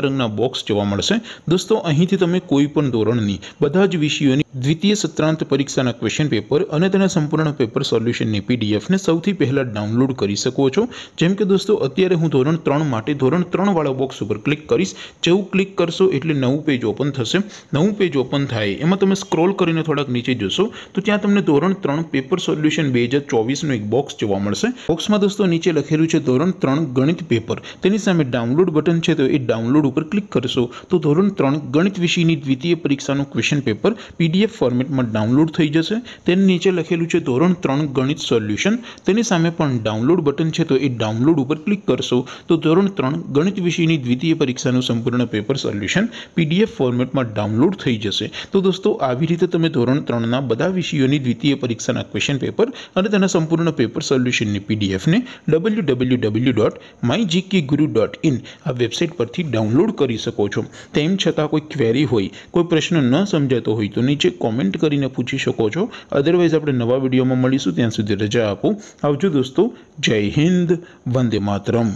રંગનો બોક્સ જોવા મળશે દોસ્તો અહીંથી તમે કોઈ પણ ધોરણની બધા જ વિષયોની દ્વિતીય સૂત્રાંત પરીક્ષાના ક્વેશ્ચન પેપર અને તેના સંપૂર્ણ પેપર સોલ્યુશન ની પીડીએફ ને સૌથી પહેલા ડાઉનલોડ કરી શકો છો જેમ કે દોસ્તો અત્યારે હું ધોરણ 3 માટે ધોરણ 3 વાળો બોક્સ ઉપર ક્લિક કરિસ જેવું ક્લિક કરશો એટલે નવું પેજ ઓપન થશે નવું પેજ ઓપન થાય એમાં તમે સ્ક્રોલ કરીને થોડક નીચે જોશો તો ત્યાં તમને ધોરણ 3 પેપર સોલ્યુશન 2024 નો એક બોક્સ જોવા મળશે બોક્સ માં દોસ્તો નીચે લખેલું છે ધોરણ 3 ગણિત પેપર તેની સામે ડાઉનલોડ બટન છે તો એ ડાઉનલોડ ઉપર ક્લિક કરશો તો ધોરણ 3 ગણિત વિષયની દ્વિતીય પરીક્ષા નું ક્વેશ્ચન પેપર પી ये फॉर्मेट में डाउनलोड થઈ જશે તે નીચે લખેલું છે ધોરણ 3 ગણિત સોલ્યુશન તેની સામે પણ ડાઉનલોડ બટન છે તો એ ડાઉનલોડ ઉપર ક્લિક કરશો તો ધોરણ 3 ગણિત વિષયની દ્વિતીય પરીક્ષાનું સંપૂર્ણ પેપર સોલ્યુશન પીડીએફ ફોર્મેટમાં ડાઉનલોડ થઈ જશે તો દોસ્તો આવી રીતે તમે ધોરણ 3 ના બધા વિષયોની દ્વિતીય પરીક્ષાના ક્વેશ્ચન પેપર અને તેના સંપૂર્ણ પેપર સોલ્યુશનની પીડીએફ ને www.mygkguru.in આ વેબસાઈટ પરથી ડાઉનલોડ કરી શકો છો તેમ છતાં કોઈ ક્વેરી હોય કોઈ પ્રશ્ન ન સમજતો હોય તો છે કોમેન્ટ કરીને પૂછી શકો છો અધરવાઇઝ આપણે નવા વિડીયોમાં મળીશું ત્યાં સુધી રજા આપું આવજો દોસ્તો જય હિન્દ વંદે માતરમ